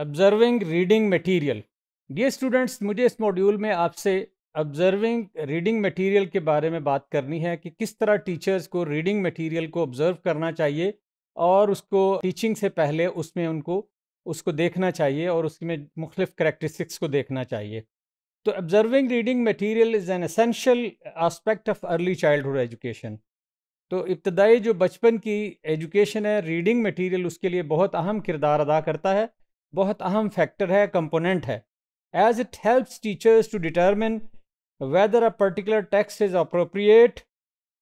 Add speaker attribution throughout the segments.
Speaker 1: observing reading material ये students मुझे इस मॉड्यूल में आपसे ऑब्जर्विंग रीडिंग मटेरियल के बारे में बात करनी है कि किस तरह टीचर्स को रीडिंग मटेरियल को ऑब्जर्व करना चाहिए और उसको टीचिंग से पहले उसमें उनको उसको देखना चाहिए और उसमें मुख्तफ करेक्ट्रिस्टिक्स को देखना चाहिए तो observing reading material is an essential aspect of early childhood education तो इब्तदाई जो बचपन की एजुकेशन है रीडिंग मटेरियल उसके लिए बहुत अहम किरदार अदा करता है बहुत अहम फैक्टर है कंपोनेंट है as it helps teachers to determine whether a particular text is appropriate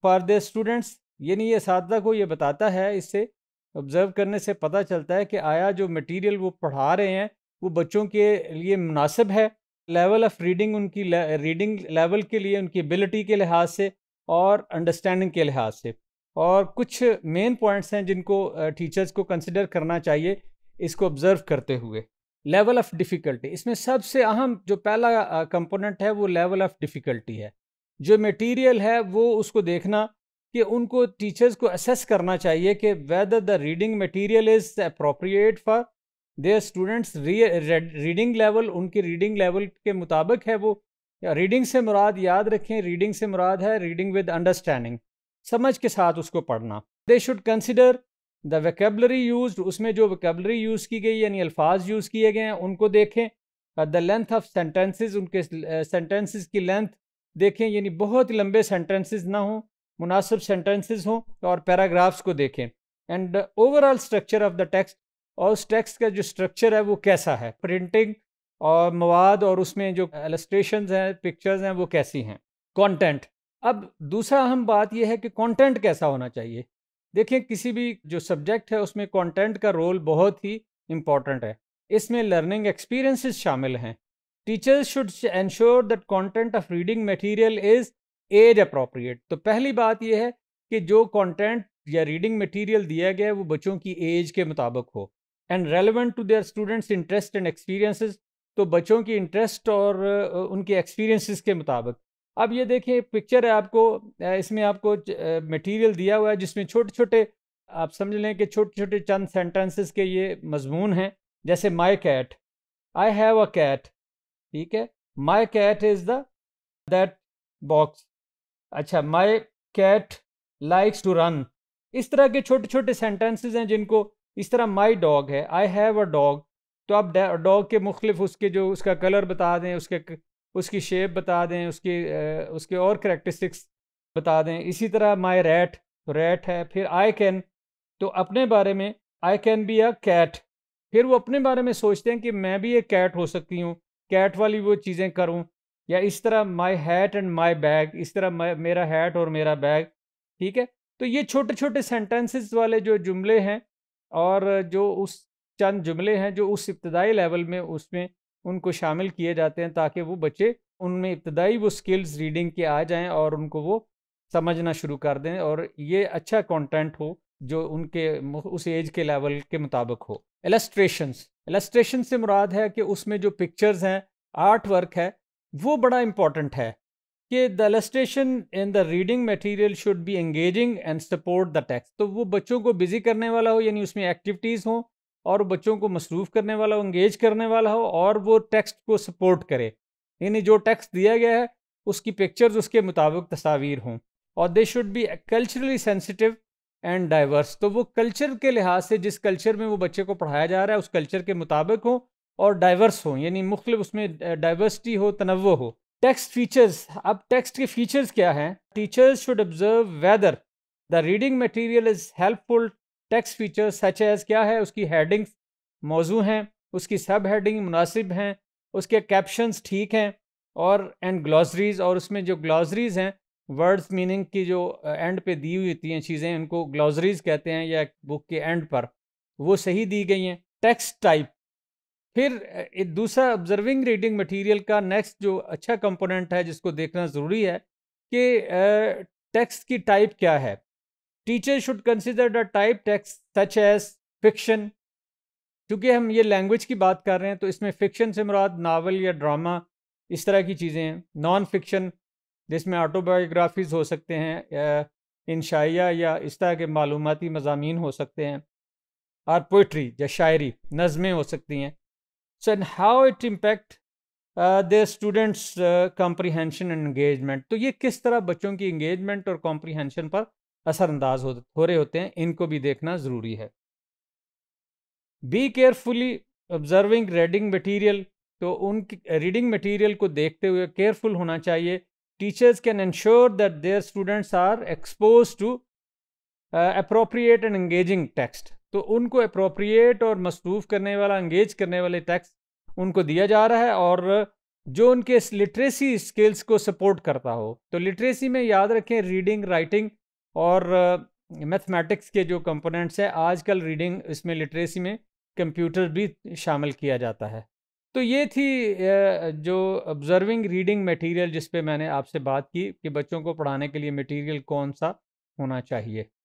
Speaker 1: for the students यानी ये इस को ये बताता है इससे ऑब्ज़र्व करने से पता चलता है कि आया जो मटेरियल वो पढ़ा रहे हैं वो बच्चों के लिए मुनासिब है लेवल ऑफ़ रीडिंग उनकी रीडिंग लेवल के लिए उनकी एबिलिटी के लिहाज से और अंडरस्टैंडिंग के लिहाज से और कुछ मेन पॉइंट्स हैं जिनको टीचर्स को कंसिडर करना चाहिए इसको ऑब्ज़र्व करते हुए लेवल ऑफ़ डिफ़िकल्टी इसमें सबसे अहम जो पहला कंपोनेंट है वो लेवल ऑफ़ डिफ़िकल्टी है जो मटेरियल है वो उसको देखना कि उनको टीचर्स को असेस करना चाहिए कि whether the reading material is appropriate for their students reading level उनकी रीडिंग लेवल के मुताबिक है वो रीडिंग से मुराद याद रखें रीडिंग से मुराद है रीडिंग विद अंडरस्टैंडिंग समझ के साथ उसको पढ़ना they should consider the vocabulary use उसमें जो वैकेबलरी यूज़ की गई यानी अल्फाज यूज़ किए गए हैं उनको देखें द लेंथ ऑफ सेंटेंसेस उनके सेंटेंसेस uh, की लेंथ देखें यानी बहुत लंबे सेंटेंसेस ना हों मुनासिब सेंटेंसेस हों और पैराग्राफ्स को देखें and overall structure of the text और उस टेक्स्ट का जो स्ट्रक्चर है वो कैसा है प्रिंटिंग और मवाद और उसमें जो एलस्ट्रेशन हैं पिक्चर्स हैं वो कैसी हैं कॉन्टेंट अब दूसरा अहम बात यह है कि कॉन्टेंट कैसा होना चाहिए देखिए किसी भी जो सब्जेक्ट है उसमें कंटेंट का रोल बहुत ही इम्पॉर्टेंट है इसमें लर्निंग एक्सपीरियंसेस शामिल हैं teachers should ensure that content of reading material is age appropriate तो पहली बात यह है कि जो कंटेंट या रीडिंग मटेरियल दिया गया है वो बच्चों की एज के मुताबिक हो and relevant to their students interest and experiences तो बच्चों की इंटरेस्ट और उनके एक्सपीरियंसिस के मुताबिक अब ये देखिए पिक्चर है आपको इसमें आपको मटेरियल दिया हुआ है जिसमें छोटे छोटे आप समझ लें कि छोटे छोटे चंद सेंटेंसेस के ये मजमून हैं जैसे my cat I have a cat ठीक है my cat is the that box अच्छा my cat likes to run इस तरह के छोटे छोटे सेंटेंसेज हैं जिनको इस तरह माई डॉग है आई हैव अ डॉग तो आप डॉग के मुख्तलिफ उसके जो उसका कलर बता दें उसके उसकी शेप बता दें उसकी उसके और करेक्टरिस्टिक्स बता दें इसी तरह माई रैट रैट है फिर आई कैन तो अपने बारे में I can be a cat फिर वो अपने बारे में सोचते हैं कि मैं भी एक कैट हो सकती हूँ कैट वाली वो चीज़ें करूँ या इस तरह my hat and my bag इस तरह मेरा हैट और मेरा बैग ठीक है तो ये छोटे छोटे सेंटेंसेस वाले जो जुमले हैं और जो उस चंद जुमले हैं जो उस इब्तदाई लेवल में उसमें उनको शामिल किए जाते हैं ताकि वो बच्चे उनमें इब्तदाई वो स्किल्स रीडिंग के आ जाएं और उनको वो समझना शुरू कर दें और ये अच्छा कंटेंट हो जो उनके उस एज के लेवल के मुताबिक हो एलस्ट्रेशंस एलस्ट्रेशन से मुराद है कि उसमें जो पिक्चर्स हैं आर्ट वर्क है वो बड़ा इम्पॉर्टेंट है कि the illustration in the reading material should be engaging and support the text तो वो बच्चों को बिजी करने वाला हो यानी उसमें एक्टिविटीज़ हों और बच्चों को मसरूफ़ करने वाला हो इंगेज करने वाला हो और वो टेक्स्ट को सपोर्ट करे यानी जो टेक्स्ट दिया गया है उसकी पिक्चर्स उसके मुताबिक तस्वीर हों और they should be culturally sensitive and diverse तो वो कल्चर के लिहाज से जिस कल्चर में वो बच्चे को पढ़ाया जा रहा है उस कल्चर के मुताबिक हों और डाइवर्स हों यानी मुख्तु उसमें डाइवर्सिटी हो तनव हो टेक्स्ट फीचर्स अब टेक्स्ट के फीचर्स क्या हैं teachers should observe whether the reading material is helpful text features such as क्या है उसकी हेडिंग्स मौजू हैं उसकी सब हेडिंग मुनासिब हैं उसके कैप्शंस ठीक हैं और एंड ग्लॉसरीज और उसमें जो ग्लॉसरीज हैं वर्ड्स मीनिंग की जो एंड uh, पे दी हुई होती हैं चीज़ें उनको ग्लॉसरीज कहते हैं या बुक के एंड पर वो सही दी गई हैं टेक्स्ट टाइप फिर uh, दूसरा ऑब्जर्विंग रीडिंग मटेरियल का नेक्स्ट जो अच्छा कंपोनेंट है जिसको देखना ज़रूरी है कि टेक्स्ट uh, की टाइप क्या है teacher should consider the type text such as fiction क्योंकि हम ये लैंग्वेज की बात कर रहे हैं तो इसमें फिक्शन से मुराद नावल या ड्रामा इस तरह की चीज़ें हैं नॉन फिक्शन जिसमें ऑटोबायोग्राफीज़ हो सकते हैं इंशाइया या इस तरह के मालूमती मजामी हो सकते हैं और पोइट्री या शायरी नज़में हो सकती हैं so and how it impact the students comprehension and engagement तो ये किस तरह बच्चों की इंगेजमेंट और कॉम्प्रीहेंशन पर असरअंदाज हो, हो रहे होते हैं इनको भी देखना ज़रूरी है be carefully observing reading material तो उन रीडिंग मटेरियल को देखते हुए केयरफुल होना चाहिए teachers can ensure that their students are expose to appropriate and engaging text तो उनको अप्रोप्रिएट और मसरूफ़ करने वाला इंगेज करने वाले टेक्स्ट उनको दिया जा रहा है और जो उनके लिटरेसी स्किल्स को सपोर्ट करता हो तो लिटरेसी में याद रखें रीडिंग राइटिंग और मैथमेटिक्स के जो कंपोनेंट्स हैं आजकल रीडिंग इसमें लिटरेसी में कंप्यूटर भी शामिल किया जाता है तो ये थी जो ऑब्जर्विंग रीडिंग मटेरियल जिस पे मैंने आपसे बात की कि बच्चों को पढ़ाने के लिए मटेरियल कौन सा होना चाहिए